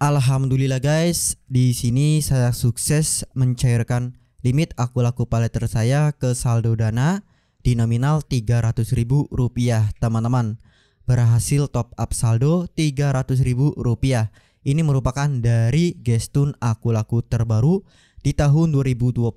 Alhamdulillah guys, di sini saya sukses mencairkan limit aku laku paleter saya ke saldo dana di nominal Rp300.000 teman-teman. Berhasil top up saldo Rp300.000. Ini merupakan dari gestun aku laku terbaru di tahun 2024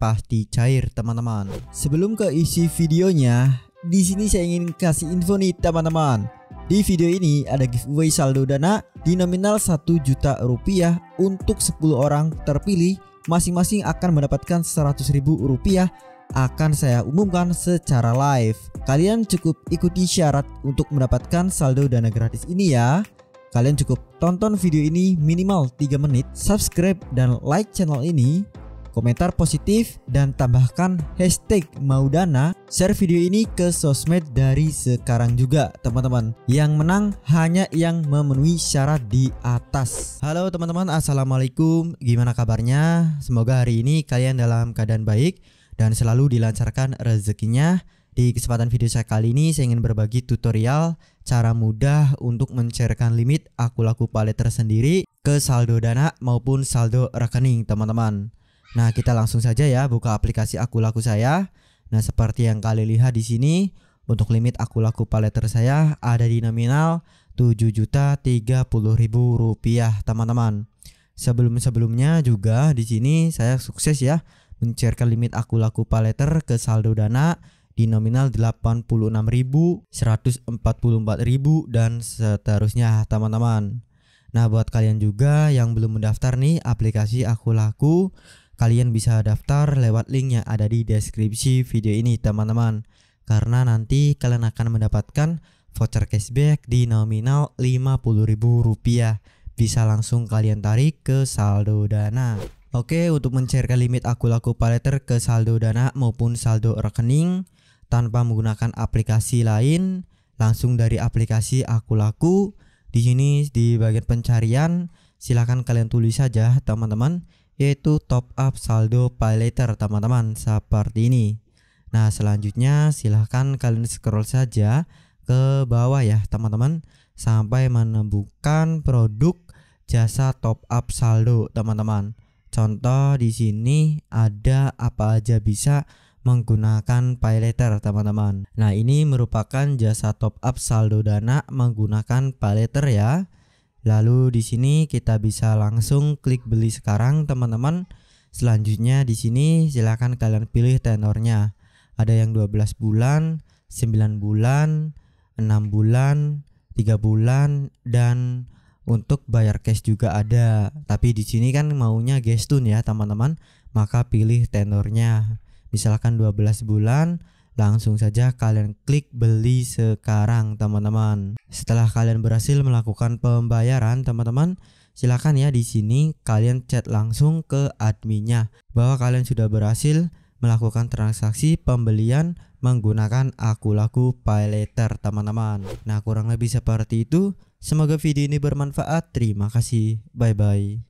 pasti cair teman-teman. Sebelum ke isi videonya, di sini saya ingin kasih info nih teman-teman di video ini ada giveaway saldo dana di nominal 1 juta rupiah untuk 10 orang terpilih masing-masing akan mendapatkan 100 ribu rupiah akan saya umumkan secara live. Kalian cukup ikuti syarat untuk mendapatkan saldo dana gratis ini ya. Kalian cukup tonton video ini minimal 3 menit, subscribe dan like channel ini komentar positif, dan tambahkan hashtag Maudana. Share video ini ke sosmed dari sekarang juga teman-teman. Yang menang hanya yang memenuhi syarat di atas. Halo teman-teman, Assalamualaikum. Gimana kabarnya? Semoga hari ini kalian dalam keadaan baik dan selalu dilancarkan rezekinya. Di kesempatan video saya kali ini saya ingin berbagi tutorial cara mudah untuk mencairkan limit aku laku palet tersendiri ke saldo dana maupun saldo rekening teman-teman. Nah, kita langsung saja ya buka aplikasi Aku Laku saya. Nah, seperti yang kalian lihat di sini, untuk limit Aku Laku Paleter saya ada di nominal Rp7.030.000, teman-teman. Sebelum-sebelumnya juga di sini saya sukses ya mencairkan limit Aku Laku Paleter ke saldo dana di nominal 86.000, 144.000 dan seterusnya, teman-teman. Nah, buat kalian juga yang belum mendaftar nih aplikasi Aku Laku, Kalian bisa daftar lewat link yang ada di deskripsi video ini teman-teman Karena nanti kalian akan mendapatkan voucher cashback di nominal Rp50.000 Bisa langsung kalian tarik ke saldo dana Oke untuk mencairkan limit aku laku paleter ke saldo dana maupun saldo rekening Tanpa menggunakan aplikasi lain Langsung dari aplikasi aku laku di sini di bagian pencarian silahkan kalian tulis saja teman-teman yaitu top up saldo Paylater teman-teman seperti ini. Nah selanjutnya silahkan kalian scroll saja ke bawah ya teman-teman sampai menemukan produk jasa top up saldo teman-teman. Contoh di sini ada apa aja bisa menggunakan Paylater teman-teman. Nah, ini merupakan jasa top up saldo Dana menggunakan Paylater ya. Lalu di sini kita bisa langsung klik beli sekarang teman-teman. Selanjutnya di sini silahkan kalian pilih tenornya. Ada yang 12 bulan, 9 bulan, 6 bulan, 3 bulan dan untuk bayar cash juga ada. Tapi di sini kan maunya gestun ya teman-teman, maka pilih tenornya. Misalkan 12 bulan Langsung saja kalian klik beli sekarang teman-teman. Setelah kalian berhasil melakukan pembayaran teman-teman, silakan ya di sini kalian chat langsung ke adminnya bahwa kalian sudah berhasil melakukan transaksi pembelian menggunakan aku laku PayLater teman-teman. Nah kurang lebih seperti itu. Semoga video ini bermanfaat. Terima kasih. Bye bye.